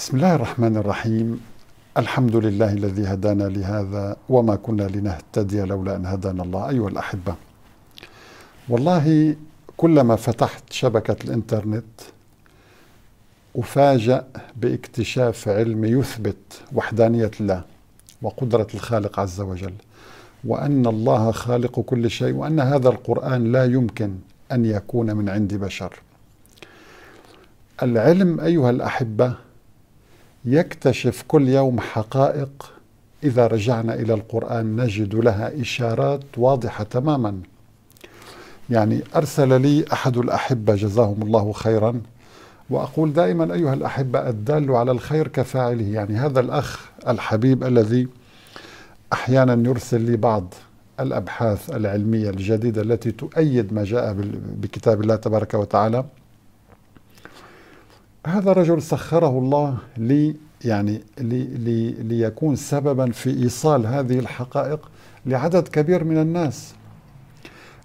بسم الله الرحمن الرحيم الحمد لله الذي هدانا لهذا وما كنا لنهتدي لولا أن هدانا الله أيها الأحبة والله كلما فتحت شبكة الإنترنت أفاجأ باكتشاف علم يثبت وحدانية الله وقدرة الخالق عز وجل وأن الله خالق كل شيء وأن هذا القرآن لا يمكن أن يكون من عند بشر العلم أيها الأحبة يكتشف كل يوم حقائق اذا رجعنا الى القران نجد لها اشارات واضحه تماما يعني ارسل لي احد الاحبه جزاهم الله خيرا واقول دائما ايها الاحبه الدال على الخير كفاعله يعني هذا الاخ الحبيب الذي احيانا يرسل لي بعض الابحاث العلميه الجديده التي تؤيد ما جاء بكتاب الله تبارك وتعالى هذا رجل سخره الله لي يعني لي لي ليكون سببا في ايصال هذه الحقائق لعدد كبير من الناس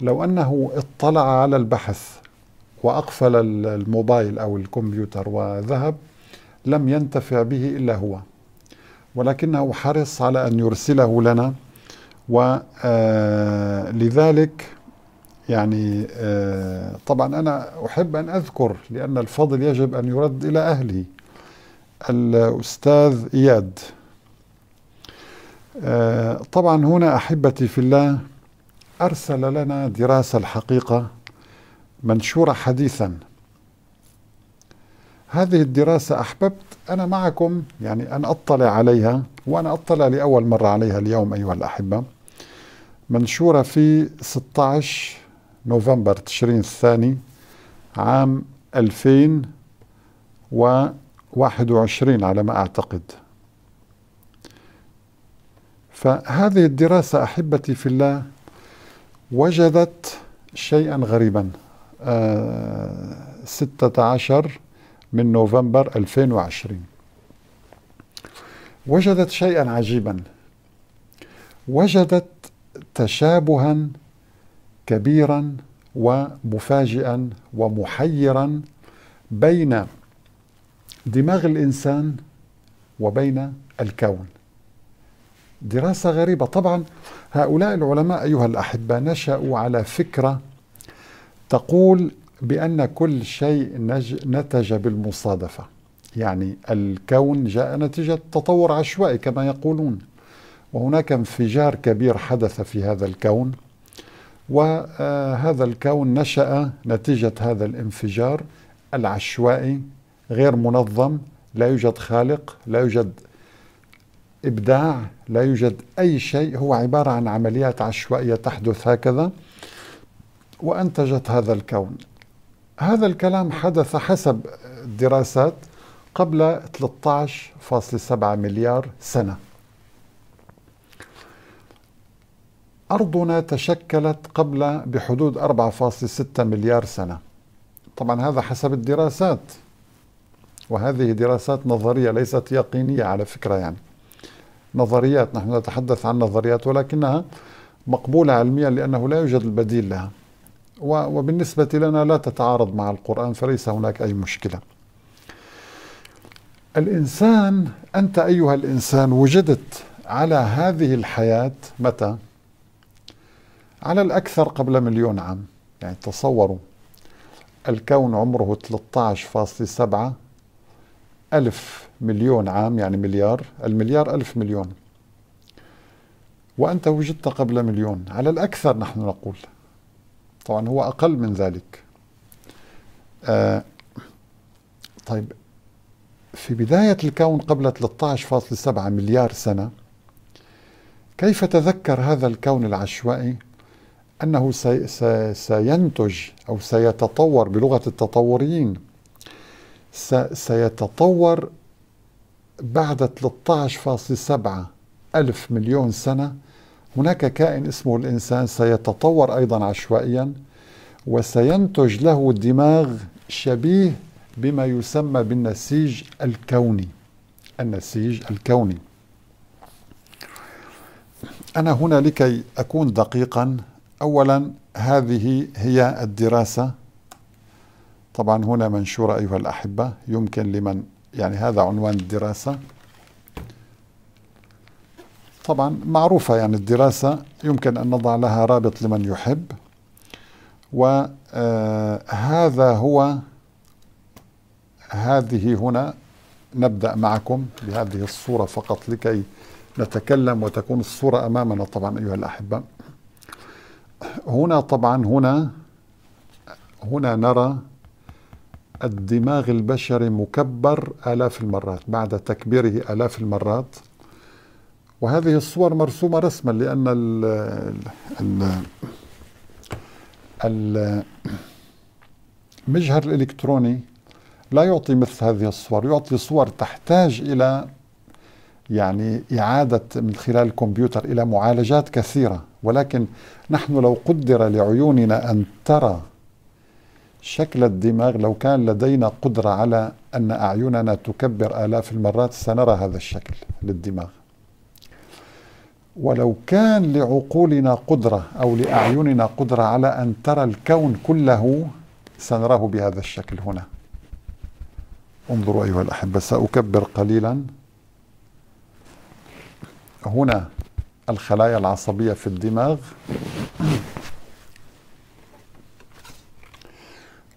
لو انه اطلع على البحث واقفل الموبايل او الكمبيوتر وذهب لم ينتفع به الا هو ولكنه حرص على ان يرسله لنا ولذلك آه، يعني آه، طبعا أنا أحب أن أذكر لأن الفضل يجب أن يرد إلى أهله الأستاذ إياد آه، طبعا هنا أحبتي في الله أرسل لنا دراسة الحقيقة منشورة حديثا هذه الدراسة أحببت أنا معكم يعني أن أطلع عليها وأنا أطلع لأول مرة عليها اليوم أيها الأحبة منشورة في 16 نوفمبر تشرين الثاني عام 2021 على ما أعتقد فهذه الدراسة أحبتي في الله وجدت شيئا غريبا آه 16 من نوفمبر 2020 وجدت شيئا عجيبا وجدت تشابها كبيرا ومفاجئا ومحيرا بين دماغ الانسان وبين الكون دراسه غريبه طبعا هؤلاء العلماء ايها الاحبه نشأوا على فكره تقول بان كل شيء نتج بالمصادفه يعني الكون جاء نتيجه تطور عشوائي كما يقولون وهناك انفجار كبير حدث في هذا الكون وهذا الكون نشأ نتيجة هذا الانفجار العشوائي غير منظم لا يوجد خالق لا يوجد إبداع لا يوجد أي شيء هو عبارة عن عمليات عشوائية تحدث هكذا وأنتجت هذا الكون هذا الكلام حدث حسب الدراسات قبل 13.7 مليار سنه أرضنا تشكلت قبل بحدود 4.6 مليار سنة طبعا هذا حسب الدراسات وهذه دراسات نظرية ليست يقينية على فكرة يعني نظريات نحن نتحدث عن نظريات ولكنها مقبولة علميا لأنه لا يوجد البديل لها وبالنسبة لنا لا تتعارض مع القرآن فليس هناك أي مشكلة الإنسان أنت أيها الإنسان وجدت على هذه الحياة متى؟ على الأكثر قبل مليون عام يعني تصوروا الكون عمره 13.7 ألف مليون عام يعني مليار المليار ألف مليون وأنت وجدت قبل مليون على الأكثر نحن نقول طبعا هو أقل من ذلك آه طيب في بداية الكون قبل 13.7 مليار سنة كيف تذكر هذا الكون العشوائي أنه سينتج أو سيتطور بلغة التطوريين سيتطور بعد 13.7 ألف مليون سنة هناك كائن اسمه الإنسان سيتطور أيضا عشوائيا وسينتج له دماغ شبيه بما يسمى بالنسيج الكوني النسيج الكوني أنا هنا لكي أكون دقيقا أولا هذه هي الدراسة طبعا هنا منشورة أيها الأحبة يمكن لمن يعني هذا عنوان الدراسة طبعا معروفة يعني الدراسة يمكن أن نضع لها رابط لمن يحب وهذا آه، هو هذه هنا نبدأ معكم بهذه الصورة فقط لكي نتكلم وتكون الصورة أمامنا طبعا أيها الأحبة هنا طبعا هنا هنا نرى الدماغ البشري مكبر آلاف المرات بعد تكبيره آلاف المرات وهذه الصور مرسومة رسما لأن الـ الـ المجهر الإلكتروني لا يعطي مثل هذه الصور يعطي صور تحتاج إلى يعني إعادة من خلال الكمبيوتر إلى معالجات كثيرة ولكن نحن لو قدر لعيوننا أن ترى شكل الدماغ لو كان لدينا قدرة على أن أعيننا تكبر آلاف المرات سنرى هذا الشكل للدماغ ولو كان لعقولنا قدرة أو لأعيننا قدرة على أن ترى الكون كله سنراه بهذا الشكل هنا انظروا أيها الأحبة سأكبر قليلاً هنا الخلايا العصبية في الدماغ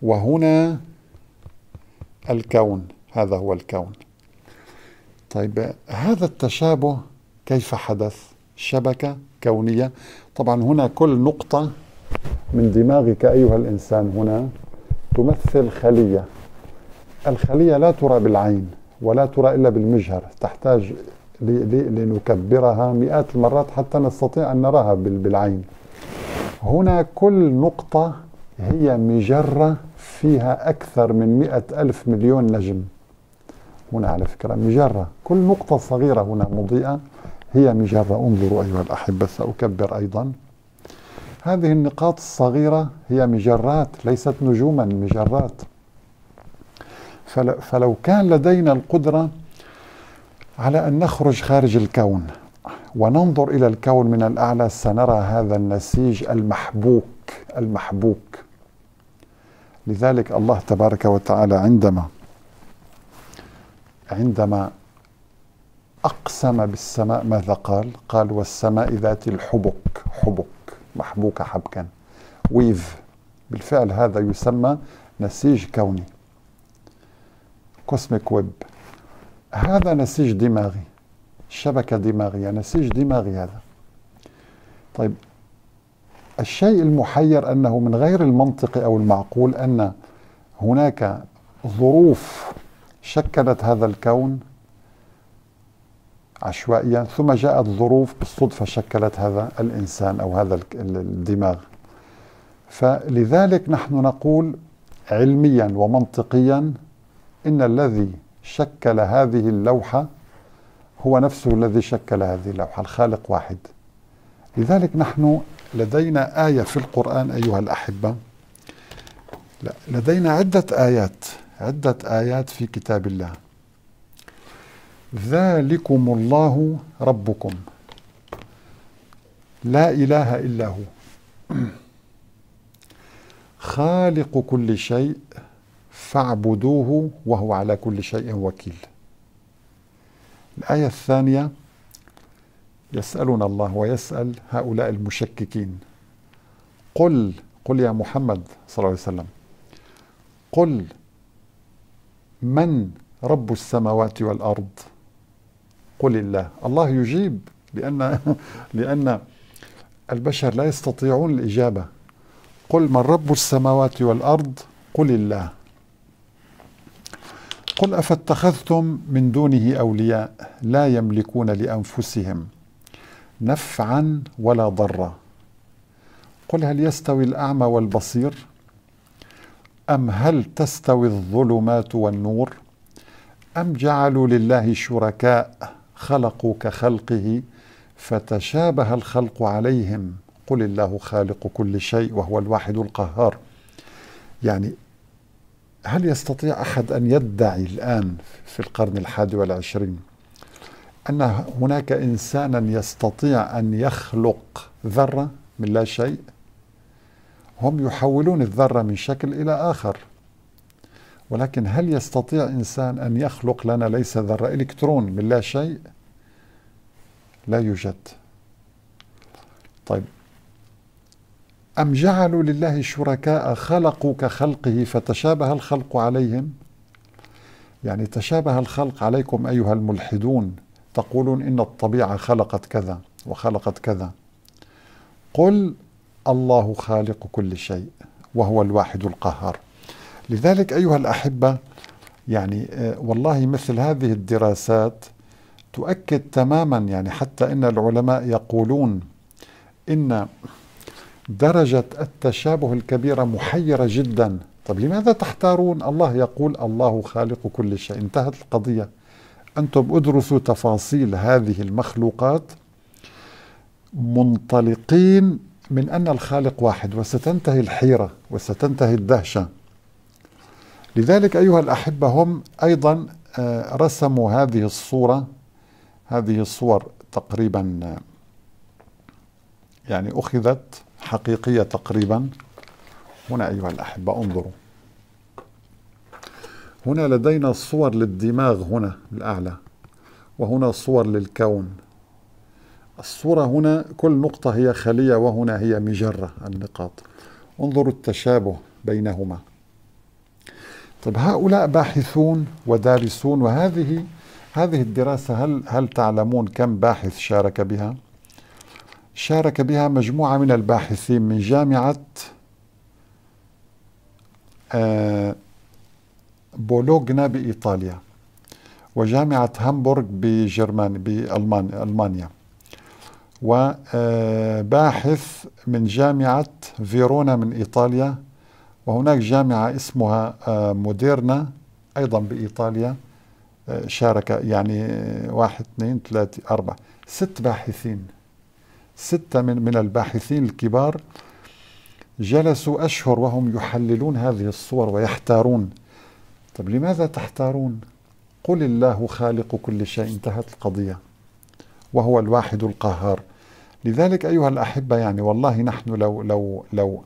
وهنا الكون هذا هو الكون طيب هذا التشابه كيف حدث شبكة كونية طبعا هنا كل نقطة من دماغك أيها الإنسان هنا تمثل خلية الخلية لا ترى بالعين ولا ترى إلا بالمجهر تحتاج لنكبرها مئات المرات حتى نستطيع أن نراها بالعين هنا كل نقطة هي مجرة فيها أكثر من مئة ألف مليون نجم هنا على فكرة مجرة كل نقطة صغيرة هنا مضيئة هي مجرة انظروا أيها الأحبة سأكبر أيضا هذه النقاط الصغيرة هي مجرات ليست نجوما مجرات فلو كان لدينا القدرة على أن نخرج خارج الكون وننظر إلى الكون من الأعلى سنرى هذا النسيج المحبوك المحبوك لذلك الله تبارك وتعالى عندما عندما أقسم بالسماء ماذا قال؟ قال والسماء ذات الحبك حبك محبوكة حبكا ويف بالفعل هذا يسمى نسيج كوني كوسميك ويب هذا نسيج دماغي شبكة دماغية يعني نسيج دماغي هذا طيب الشيء المحير أنه من غير المنطقي أو المعقول أن هناك ظروف شكلت هذا الكون عشوائيا ثم جاءت ظروف بالصدفة شكلت هذا الإنسان أو هذا الدماغ فلذلك نحن نقول علميا ومنطقيا إن الذي شكل هذه اللوحة هو نفسه الذي شكل هذه اللوحة الخالق واحد لذلك نحن لدينا آية في القرآن أيها الأحبة لا لدينا عدة آيات عدة آيات في كتاب الله ذلكم الله ربكم لا إله إلا هو خالق كل شيء فاعبدوه وهو على كل شيء وكيل الآية الثانية يسألنا الله ويسأل هؤلاء المشككين قل قل يا محمد صلى الله عليه وسلم قل من رب السماوات والأرض قل الله الله يجيب لأن لأن البشر لا يستطيعون الإجابة قل من رب السماوات والأرض قل الله قل أفاتخذتم من دونه أولياء لا يملكون لأنفسهم نفعا ولا ضرا قل هل يستوي الأعمى والبصير أم هل تستوي الظلمات والنور أم جعلوا لله شركاء خلقوا كخلقه فتشابه الخلق عليهم قل الله خالق كل شيء وهو الواحد القهار يعني هل يستطيع أحد أن يدعي الآن في القرن الحادي والعشرين أن هناك إنسانا يستطيع أن يخلق ذرة من لا شيء هم يحولون الذرة من شكل إلى آخر ولكن هل يستطيع إنسان أن يخلق لنا ليس ذرة إلكترون من لا شيء لا يوجد طيب أم جعلوا لله شركاء خلقوا كخلقه فتشابه الخلق عليهم يعني تشابه الخلق عليكم أيها الملحدون تقولون إن الطبيعة خلقت كذا وخلقت كذا قل الله خالق كل شيء وهو الواحد القهار لذلك أيها الأحبة يعني آه، والله مثل هذه الدراسات تؤكد تماما يعني حتى ان العلماء يقولون ان درجة التشابه الكبيرة محيرة جدا طب لماذا تحتارون الله يقول الله خالق كل شيء انتهت القضية أنتم ادرسوا تفاصيل هذه المخلوقات منطلقين من أن الخالق واحد وستنتهي الحيرة وستنتهي الدهشة لذلك أيها الأحبة هم أيضا آه، رسموا هذه الصورة هذه الصور تقريبا يعني أخذت حقيقية تقريبا هنا أيها الأحبة انظروا هنا لدينا صور للدماغ هنا الأعلى وهنا صور للكون الصورة هنا كل نقطة هي خلية وهنا هي مجرة النقاط انظروا التشابه بينهما طيب هؤلاء باحثون ودارسون وهذه هذه الدراسة هل هل تعلمون كم باحث شارك بها؟ شارك بها مجموعة من الباحثين من جامعة آه، بولوغنا بإيطاليا وجامعة هامبورغ بجرمانيا بألمانيا وباحث آه، من جامعة فيرونا من إيطاليا وهناك جامعة اسمها آه، موديرنا أيضا بإيطاليا شارك يعني واحد اثنين ثلاثة أربعة ست باحثين ستة من, من الباحثين الكبار جلسوا أشهر وهم يحللون هذه الصور ويحتارون طب لماذا تحتارون قل الله خالق كل شيء انتهت القضية وهو الواحد القهار لذلك أيها الأحبة يعني والله نحن لو لو لو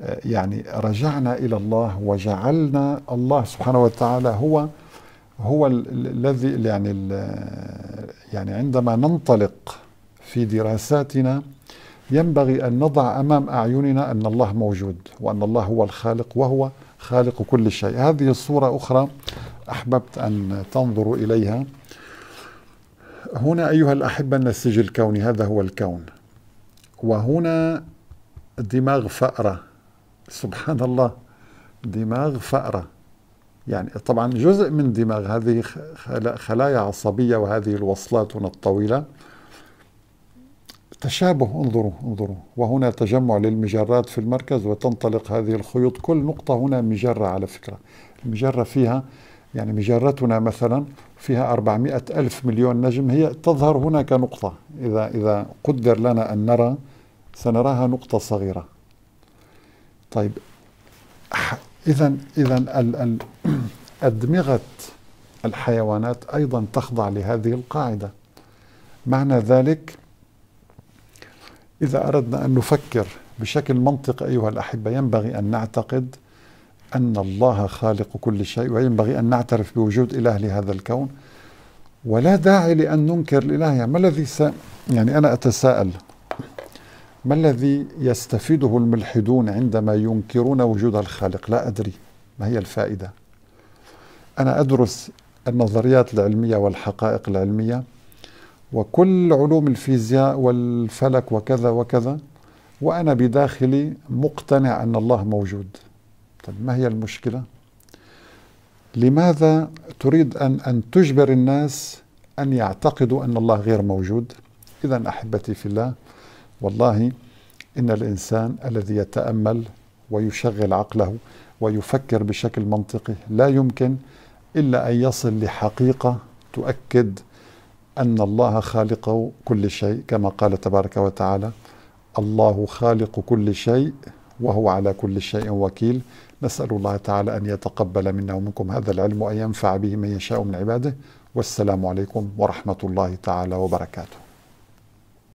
آه، يعني رجعنا إلى الله وجعلنا الله سبحانه وتعالى هو هو الذي يعني يعني عندما ننطلق في دراساتنا ينبغي أن نضع أمام أعيننا أن الله موجود وأن الله هو الخالق وهو خالق كل شيء هذه الصورة أخرى أحببت أن تنظروا إليها هنا أيها الأحبة النسيج الكوني هذا هو الكون وهنا دماغ فأرة سبحان الله دماغ فأرة يعني طبعا جزء من دماغ هذه خلايا عصبية وهذه الوصلات الطويلة تشابه انظروا انظروا وهنا تجمع للمجرات في المركز وتنطلق هذه الخيوط كل نقطة هنا مجرة على فكرة المجرة فيها يعني مجرتنا مثلا فيها 400 ألف مليون نجم هي تظهر هنا كنقطة إذا, إذا قدر لنا أن نرى سنراها نقطة صغيرة طيب إذا إذا أدمغة الحيوانات أيضا تخضع لهذه القاعدة معنى ذلك إذا أردنا أن نفكر بشكل منطقي أيها الأحبة ينبغي أن نعتقد أن الله خالق كل شيء وينبغي أن نعترف بوجود إله لهذا الكون ولا داعي لأن ننكر الإله يعني ما الذي س... يعني أنا أتساءل ما الذي يستفيده الملحدون عندما ينكرون وجود الخالق لا أدري ما هي الفائدة أنا أدرس النظريات العلمية والحقائق العلمية وكل علوم الفيزياء والفلك وكذا وكذا وأنا بداخلي مقتنع أن الله موجود طيب ما هي المشكلة؟ لماذا تريد أن, أن تجبر الناس أن يعتقدوا أن الله غير موجود؟ إذا أحبتي في الله والله إن الإنسان الذي يتأمل ويشغل عقله ويفكر بشكل منطقي لا يمكن إلا أن يصل لحقيقة تؤكد أن الله خالق كل شيء كما قال تبارك وتعالى الله خالق كل شيء وهو على كل شيء وكيل نسأل الله تعالى أن يتقبل منا ومنكم هذا العلم وأن ينفع به من يشاء من عباده والسلام عليكم ورحمة الله تعالى وبركاته